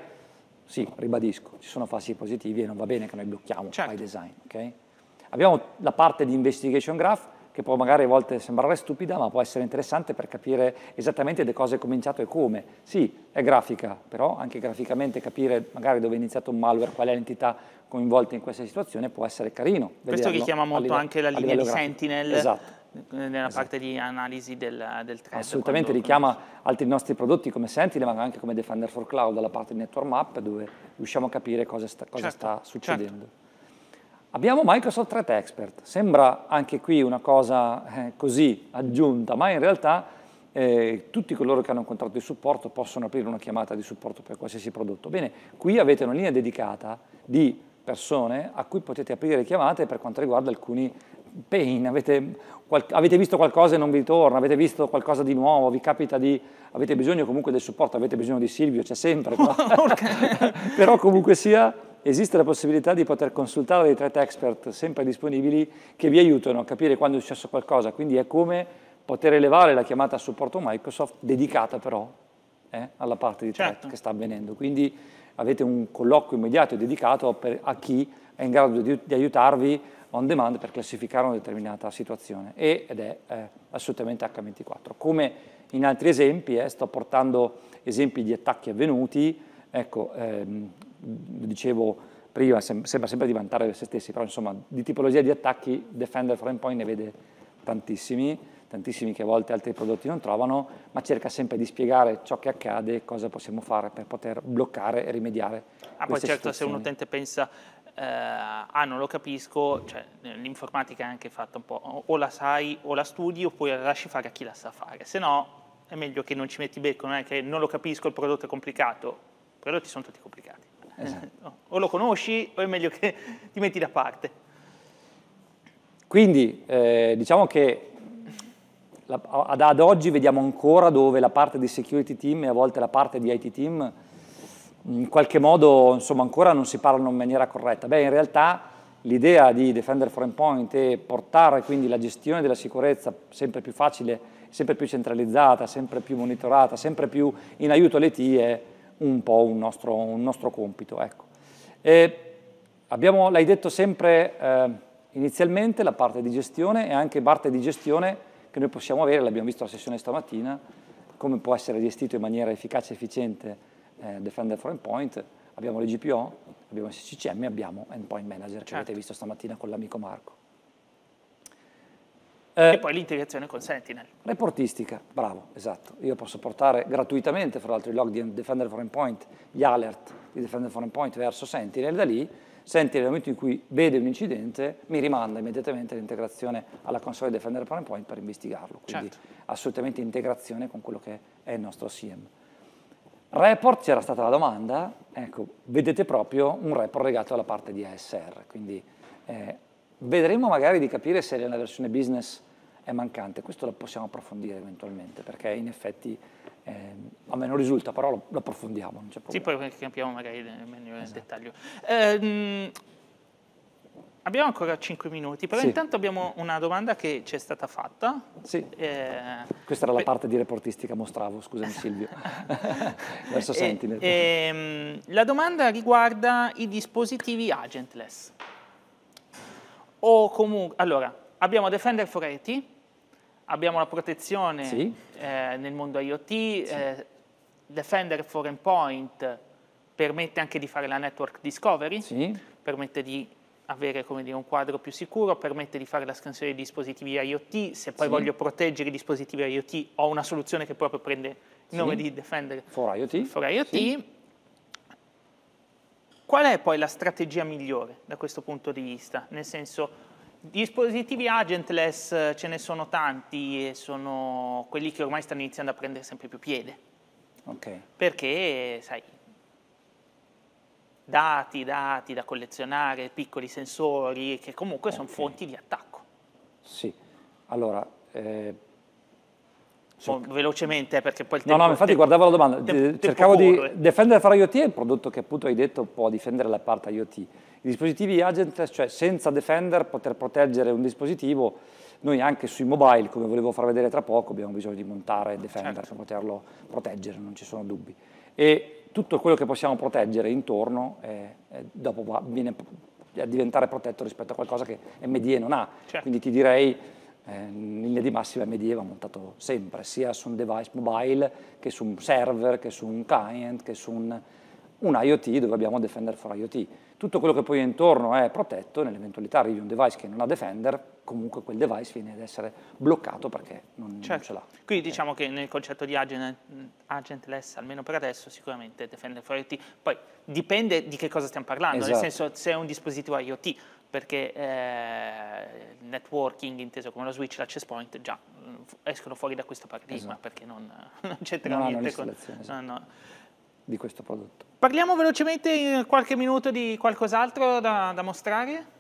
sì, ribadisco, ci sono falsi positivi e non va bene che noi blocchiamo certo. by design. Okay? Abbiamo la parte di investigation graph, che può magari a volte sembrare stupida, ma può essere interessante per capire esattamente le cosa è cominciato e come. Sì, è grafica, però anche graficamente capire magari dove è iniziato un malware, qual è l'entità coinvolta in questa situazione, può essere carino. Questo che chiama molto livello, anche la linea di grafico. Sentinel. Esatto nella esatto. parte di analisi del, del trend. Assolutamente, quando... richiama altri nostri prodotti come Sentinel, ma anche come Defender for Cloud, dalla parte di Network Map, dove riusciamo a capire cosa sta, cosa certo, sta certo. succedendo. Certo. Abbiamo Microsoft Threat Expert, sembra anche qui una cosa eh, così aggiunta, ma in realtà eh, tutti coloro che hanno un contratto di supporto possono aprire una chiamata di supporto per qualsiasi prodotto. Bene, qui avete una linea dedicata di persone a cui potete aprire chiamate per quanto riguarda alcuni pain, avete, qual, avete, visto qualcosa e non vi torna, avete visto qualcosa di nuovo, vi capita di, avete bisogno comunque del supporto, avete bisogno di Silvio, c'è sempre qua. Però comunque sia, esiste la possibilità di poter consultare dei threat expert sempre disponibili che vi aiutano a capire quando è successo qualcosa, quindi è come poter elevare la chiamata a supporto Microsoft dedicata però eh, alla parte di certo. che sta avvenendo. Quindi avete un colloquio immediato e dedicato per, a chi è in grado di, di aiutarvi on demand per classificare una determinata situazione e, ed è eh, assolutamente H24. Come in altri esempi, eh, sto portando esempi di attacchi avvenuti, ecco, ehm, dicevo prima, sem sembra sempre di vantare se stessi, però insomma di tipologia di attacchi Defender for Endpoint ne vede tantissimi, tantissimi che a volte altri prodotti non trovano, ma cerca sempre di spiegare ciò che accade cosa possiamo fare per poter bloccare e rimediare. Ah, poi certo se un utente pensa eh, ah non lo capisco, cioè, l'informatica è anche fatta un po', o la sai o la studi oppure la lasci fare a chi la sa fare, se no è meglio che non ci metti becco, non è che non lo capisco, il prodotto è complicato, i prodotti sono tutti complicati, esatto. o lo conosci o è meglio che ti metti da parte. Quindi eh, diciamo che ad oggi vediamo ancora dove la parte di security team e a volte la parte di IT team in qualche modo insomma, ancora non si parlano in maniera corretta. Beh, in realtà l'idea di Defender Foreign Point e portare quindi la gestione della sicurezza sempre più facile, sempre più centralizzata, sempre più monitorata, sempre più in aiuto alle è un po' un nostro, un nostro compito. Ecco. Abbiamo, l'hai detto sempre eh, inizialmente, la parte di gestione e anche parte di gestione che noi possiamo avere, l'abbiamo visto la sessione stamattina, come può essere gestito in maniera efficace e efficiente eh, Defender for Endpoint, abbiamo le GPO, abbiamo SCCM, abbiamo Endpoint Manager, certo. che avete certo. visto stamattina con l'amico Marco. Eh, e poi l'integrazione con Sentinel. Reportistica, bravo, esatto. Io posso portare gratuitamente, fra l'altro, i log di Defender for Endpoint, gli alert di Defender for Endpoint verso Sentinel, da lì Sentinel nel momento in cui vede un incidente mi rimanda immediatamente l'integrazione alla console Defender for Endpoint per investigarlo. Quindi certo. assolutamente integrazione con quello che è il nostro SIEM. Report, c'era stata la domanda, ecco, vedete proprio un report legato alla parte di ASR, quindi eh, vedremo magari di capire se nella versione business è mancante, questo lo possiamo approfondire eventualmente, perché in effetti eh, a me non risulta, però lo, lo approfondiamo, non c'è problema. Sì, poi capiamo magari meglio nel esatto. dettaglio. Eh, Abbiamo ancora 5 minuti, però sì. intanto abbiamo una domanda che ci è stata fatta. Sì. Eh, Questa era la parte di reportistica mostravo, scusami Silvio, verso eh, Sentinel. Ehm, la domanda riguarda i dispositivi agentless. O comunque, allora, abbiamo Defender for IT, abbiamo la protezione sì. eh, nel mondo IoT, sì. Eh, Defender for Endpoint permette anche di fare la network discovery, sì. permette di avere dire, un quadro più sicuro, permette di fare la scansione dei dispositivi IoT, se poi sì. voglio proteggere i dispositivi IoT ho una soluzione che proprio prende il sì. nome di Defender for IoT. For IoT. Sì. Qual è poi la strategia migliore da questo punto di vista? Nel senso, dispositivi agentless ce ne sono tanti e sono quelli che ormai stanno iniziando a prendere sempre più piede. Okay. Perché, sai, dati, dati da collezionare, piccoli sensori, che comunque sono fonti di attacco. Sì, allora... Eh, so, velocemente perché poi il tempo... No, no, infatti tempo, guardavo la domanda, tempo, cercavo tempo di difendere fra IoT è il prodotto che appunto hai detto può difendere la parte IoT. I dispositivi agentless, cioè senza defender poter proteggere un dispositivo, noi anche sui mobile, come volevo far vedere tra poco, abbiamo bisogno di montare ah, defender certo. per poterlo proteggere, non ci sono dubbi. E tutto quello che possiamo proteggere intorno eh, eh dopo va, viene a diventare protetto rispetto a qualcosa che MDE non ha. Certo. Quindi ti direi, eh, in linea di massima, MDE va montato sempre, sia su un device mobile, che su un server, che su un client, che su un, un IoT dove abbiamo Defender for IoT. Tutto quello che poi è intorno è protetto, nell'eventualità arrivi un device che non ha Defender, comunque quel device viene ad essere bloccato perché non, certo. non ce l'ha. Quindi diciamo eh. che nel concetto di agent, agentless, almeno per adesso, sicuramente difende IoT. Poi dipende di che cosa stiamo parlando, esatto. nel senso se è un dispositivo IoT, perché eh, il networking, inteso come lo switch, l'access point, già mm, escono fuori da questo paradigma esatto. perché non, non c'entra no, niente con... Esatto. No, no. di questo prodotto. Parliamo velocemente in qualche minuto di qualcos'altro da, da mostrare?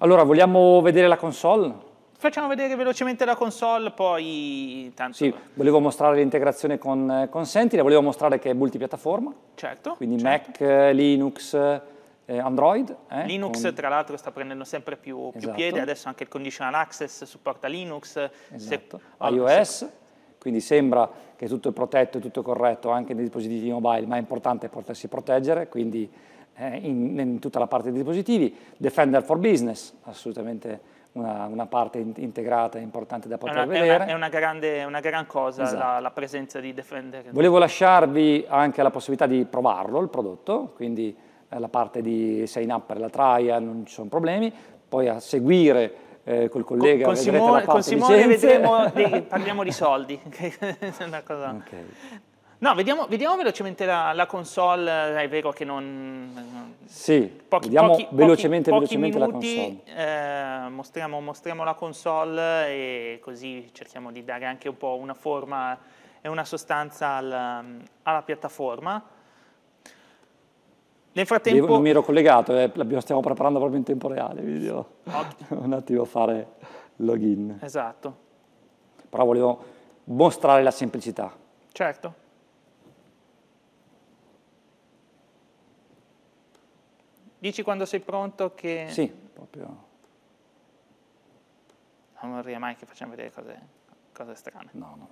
Allora, vogliamo vedere la console? Facciamo vedere velocemente la console, poi tanto... Sì, volevo mostrare l'integrazione con, eh, con Sentinel, volevo mostrare che è multipiattaforma. Certo. Quindi certo. Mac, Linux, eh, Android. Eh, Linux con... tra l'altro sta prendendo sempre più, più esatto. piede, adesso anche il conditional access supporta Linux. Esatto. Oh, se... iOS, se... quindi sembra che tutto è protetto e tutto corretto anche nei dispositivi mobile, ma è importante potersi proteggere, quindi eh, in, in, tutta la parte dei dispositivi, Defender for Business, assolutamente una, una parte in, integrata e importante da poter è una, vedere. È una, è una, grande, una gran cosa esatto. la, la, presenza di Defender. Volevo lasciarvi anche la possibilità di provarlo, il prodotto, quindi eh, la parte di sign up per la trial, non ci sono problemi, poi a seguire eh, col collega con, con Simone, con Simone vedremo dei, parliamo di soldi okay. No, vediamo, vediamo velocemente la, la, console, è vero che non... Sì, pochi, vediamo pochi, velocemente, pochi, velocemente minuti, la console. Eh, mostriamo, mostriamo, la console e così cerchiamo di dare anche un po' una forma e una sostanza al, alla piattaforma. Nel frattempo... Io non mi ero collegato, eh, stiamo preparando proprio in tempo reale, quindi devo un attimo fare login. Esatto. Però volevo mostrare la semplicità. Certo. Dici quando sei pronto che... Sì, proprio... Non vorrei mai che facciamo vedere cose, cose strane. No, no.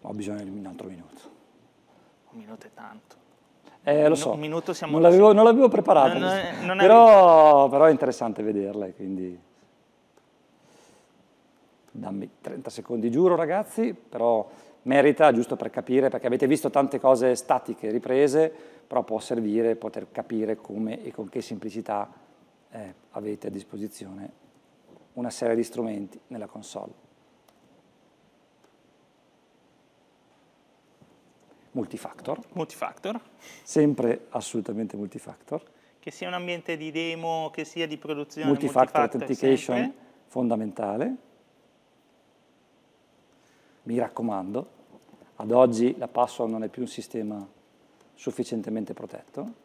Ma ho bisogno di un altro minuto. Un minuto è tanto. Eh, lo so, un minuto siamo non, l'avevo, non l'avevo preparata, non, non, non però, però, è interessante vederle, quindi dammi 30 secondi, giuro ragazzi, però merita, giusto per capire, perché avete visto tante cose statiche riprese, però può servire poter capire come e con che semplicità eh, avete a disposizione una serie di strumenti nella console. Multifactor. Multifactor. Sempre assolutamente multifactor. Che sia un ambiente di demo, che sia di produzione multifactor. Multifactor authentication sempre. fondamentale mi raccomando, ad oggi la password non è più un sistema sufficientemente protetto.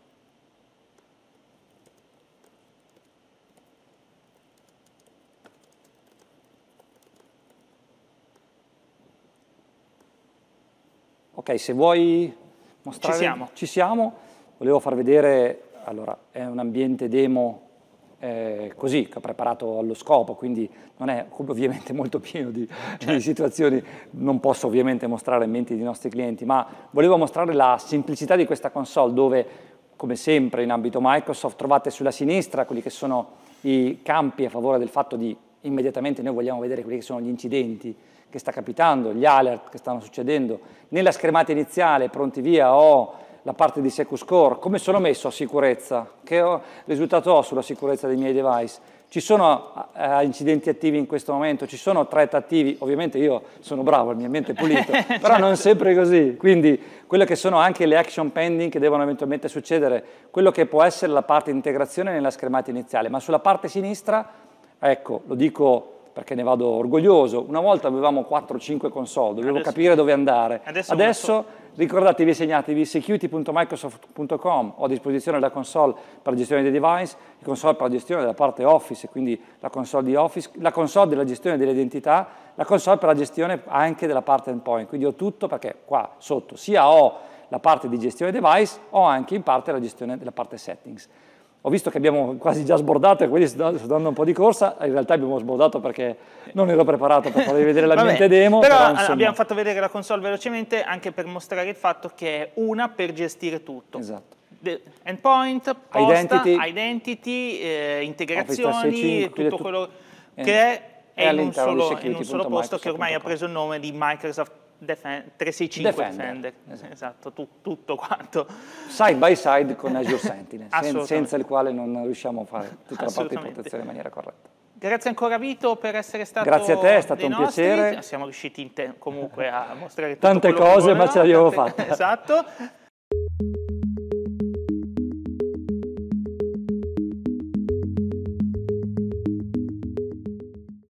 Ok, se vuoi mostrare... Ci siamo. Ci siamo. Volevo far vedere, allora, è un ambiente demo eh, così, che ho preparato allo scopo, quindi non è ovviamente molto pieno di, certo. di, situazioni, non posso ovviamente mostrare menti dei nostri clienti, ma volevo mostrare la semplicità di questa console dove, come sempre in ambito Microsoft, trovate sulla sinistra quelli che sono i campi a favore del fatto di immediatamente noi vogliamo vedere quelli che sono gli incidenti che sta capitando, gli alert che stanno succedendo, nella schermata iniziale, pronti via, ho oh, la parte di SecuScore, come sono messo a sicurezza, che risultato ho sulla sicurezza dei miei device. Ci sono eh, incidenti attivi in questo momento, ci sono threat attivi, ovviamente io sono bravo, il mio ambiente è pulito, però certo. non sempre così, quindi quelle che sono anche le action pending che devono eventualmente succedere, quello che può essere la parte di integrazione nella schermata iniziale, ma sulla parte sinistra, ecco, lo dico perché ne vado orgoglioso. Una volta avevamo 4-5 console, dovevo adesso, capire dove andare. Adesso, adesso ricordatevi e segnatevi security.microsoft.com, ho a disposizione la console per la gestione dei device, la console per la gestione della parte Office, quindi la console di Office, la console della gestione delle identità, la console per la gestione anche della parte endpoint. Quindi ho tutto perché qua sotto sia ho la parte di gestione device, ho anche in parte la gestione della parte settings. Ho visto che abbiamo quasi già sbordato e quindi sto dando un po' di corsa, in realtà abbiamo sbordato perché non ero preparato per farvi vedere la l'ambiente demo. Però, però abbiamo fatto vedere la console velocemente anche per mostrare il fatto che è una per gestire tutto. Esatto endpoint, posta, identity, identity eh, integrazioni, 365, tutto quello eh, che è, è in un solo, in un solo posto che ormai ha preso il nome di Microsoft Defen 365 Defender, Defender. Esatto. esatto, tu, tutto quanto. Side by side con Azure Sentinel, sen senza il quale non riusciamo a fare tutta la parte di protezione in maniera corretta. Grazie ancora Vito per essere stato Grazie a te, è stato un nostri. piacere. Siamo riusciti comunque a mostrare Tante cose, ma ce l'abbiamo fatta. Esatto.